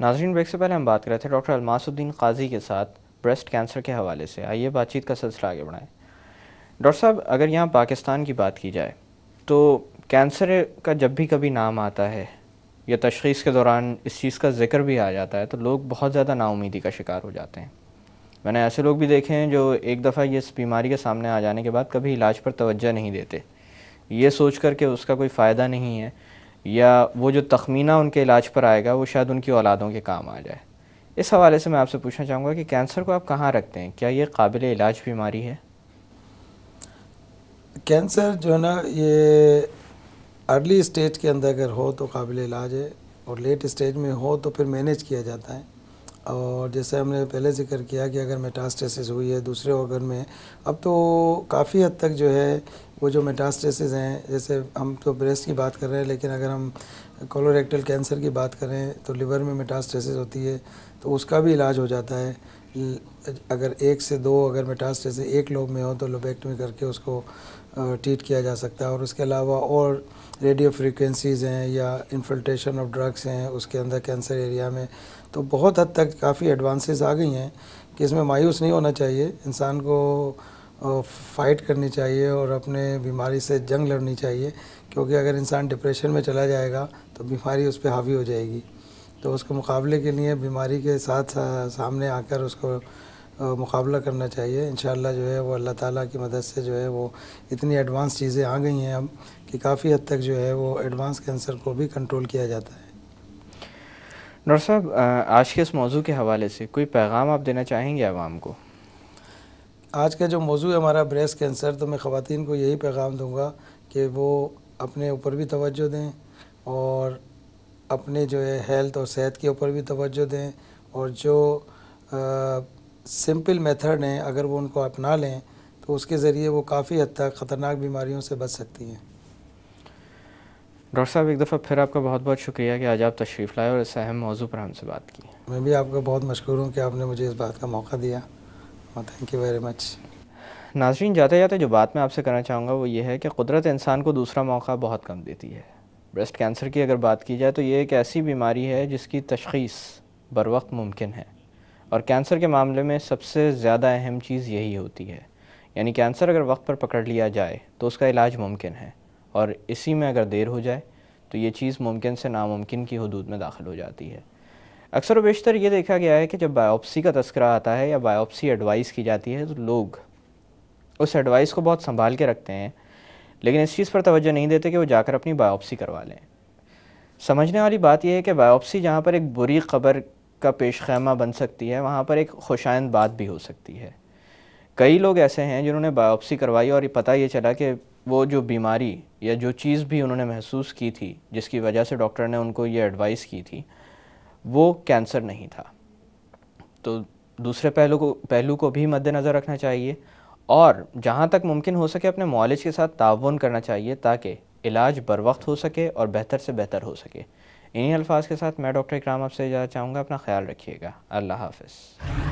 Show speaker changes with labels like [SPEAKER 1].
[SPEAKER 1] नाजरीन ब्रेक से पहले हम बात कर रहे थे डॉक्टर अलमासुद्दीन काजी के साथ ब्रेस्ट कैंसर के हवाले से आइए बातचीत का सिलसिला आगे बढ़ाएं डॉक्टर साहब अगर यहाँ पाकिस्तान की बात की जाए तो कैंसर का जब भी कभी नाम आता है या तशीस के दौरान इस चीज़ का जिक्र भी आ जाता है तो लोग बहुत ज़्यादा नाउमीदी का शिकार हो जाते हैं मैंने ऐसे लोग भी देखे हैं जो एक दफ़ा ये इस बीमारी के सामने आ जाने के बाद कभी इलाज पर तोज्जा नहीं देते ये सोच करके उसका कोई फ़ायदा नहीं है या वो जो तखमीना उनके इलाज पर आएगा वो शायद उनकी औलादों के काम आ जाए इस हवाले से मैं आपसे पूछना चाहूँगा कि कैंसर को आप कहाँ रखते हैं क्या ये काबिल इलाज बीमारी है
[SPEAKER 2] कैंसर जो है ना ये अर्ली स्टेज के अंदर अगर हो तो काबिल इलाज है और लेट स्टेज में हो तो फिर मैनेज किया जाता है और जैसे हमने पहले जिक्र किया कि अगर मेटास्टेसिस हुई है दूसरे ऑर्गन में अब तो काफ़ी हद तक जो है वो जो मेटास्टेसिस हैं जैसे हम तो ब्रेस्ट की बात कर रहे हैं लेकिन अगर हम कोलोरेक्टल कैंसर की बात करें तो लिवर में मेटास्टेसिस होती है तो उसका भी इलाज हो जाता है अगर एक से दो अगर मेटास्टेसिस एक लोग में हो तो लोबेक्टमी करके उसको ट्रीट किया जा सकता है और उसके अलावा और रेडियो फ्रिक्वेंसीज हैं या इन्फिल्ट्रेशन ऑफ ड्रग्स हैं उसके अंदर कैंसर एरिया में तो बहुत हद तक काफ़ी एडवांसेस आ गई हैं कि इसमें मायूस नहीं होना चाहिए इंसान को फाइट करनी चाहिए और अपने बीमारी से जंग लड़नी चाहिए क्योंकि अगर इंसान डिप्रेशन में चला जाएगा तो बीमारी उस पर हावी हो जाएगी तो उसके मुकाबले के लिए बीमारी के साथ सामने आकर उसको मुकाबला करना चाहिए इन जो है वो अल्लाह ताला की मदद से जो है वो इतनी एडवांस चीज़ें आ गई हैं अब कि काफ़ी हद तक जो है वो एडवांस कैंसर को भी कंट्रोल किया जाता है
[SPEAKER 1] डॉक्टर साहब आज के इस मौजू के हवाले से कोई पैगाम आप देना चाहेंगे आवाम को
[SPEAKER 2] आज का जो मौजू है हमारा ब्रेस्ट कैंसर तो मैं ख़वान को यही पैगाम दूँगा कि वो अपने ऊपर भी तोज्जो दें और अपने जो है हेल्थ और सेहत के ऊपर भी तोज्जो दें और जो सिंपल मेथड हैं अगर वो उनको अपना लें तो उसके ज़रिए वो काफ़ी हद तक ख़तरनाक बीमारियों से बच सकती हैं
[SPEAKER 1] डॉक्टर साहब एक दफ़ा फिर आपका बहुत बहुत शुक्रिया कि आज आप तशरीफ़ लाए और इस अहम मौजू पर हमसे बात की
[SPEAKER 2] मैं भी आपका बहुत मशहूर हूँ कि आपने मुझे इस बात का मौका दिया और थैंक यू वेरी मच
[SPEAKER 1] नाजरीन जाते जाते जो बात मैं आपसे करना चाहूँगा वो ये है कि कुदरत इंसान को दूसरा मौका बहुत कम देती है ब्रेस्ट कैंसर की अगर बात की जाए तो ये एक ऐसी बीमारी है जिसकी तशखीस बर वक्त मुमकिन है और कैंसर के मामले में सबसे ज़्यादा अहम चीज़ यही होती है यानी कैंसर अगर वक्त पर पकड़ लिया जाए तो उसका इलाज मुमकिन है और इसी में अगर देर हो जाए तो ये चीज़ मुमकिन से नामुमकिन की हदूद में दाखिल हो जाती है अक्सर व बेशतर ये देखा गया है कि जब बायोप्सी का तस्करा आता है या बायोप्सी एडवाइस की जाती है तो लोग उस एडवाइस को बहुत संभाल के रखते हैं लेकिन इस चीज़ पर तवज्जो नहीं देते कि वो जाकर अपनी बायोप्सी करवा लें समझने वाली बात यह है कि बायोप्सी जहाँ पर एक बुरी खबर का पेश खैमा बन सकती है वहाँ पर एक खुशाइंद बात भी हो सकती है कई लोग ऐसे हैं जिन्होंने बायोप्सी करवाई और पता ये चला कि वो जो बीमारी या जो चीज़ भी उन्होंने महसूस की थी जिसकी वजह से डॉक्टर ने उनको ये एडवाइस की थी वो कैंसर नहीं था तो दूसरे पहलू को पहलू को भी मद्देनज़र रखना चाहिए और जहाँ तक मुमकिन हो सके अपने मॉलेज के साथ ताउन करना चाहिए ताकि इलाज बर वक्त हो सके और बेहतर से बेहतर हो सके इन्हीं अल्फाज के साथ मैं डॉक्टर इकराम आपसे जाना चाहूँगा अपना ख्याल रखिएगा अल्लाह हाफ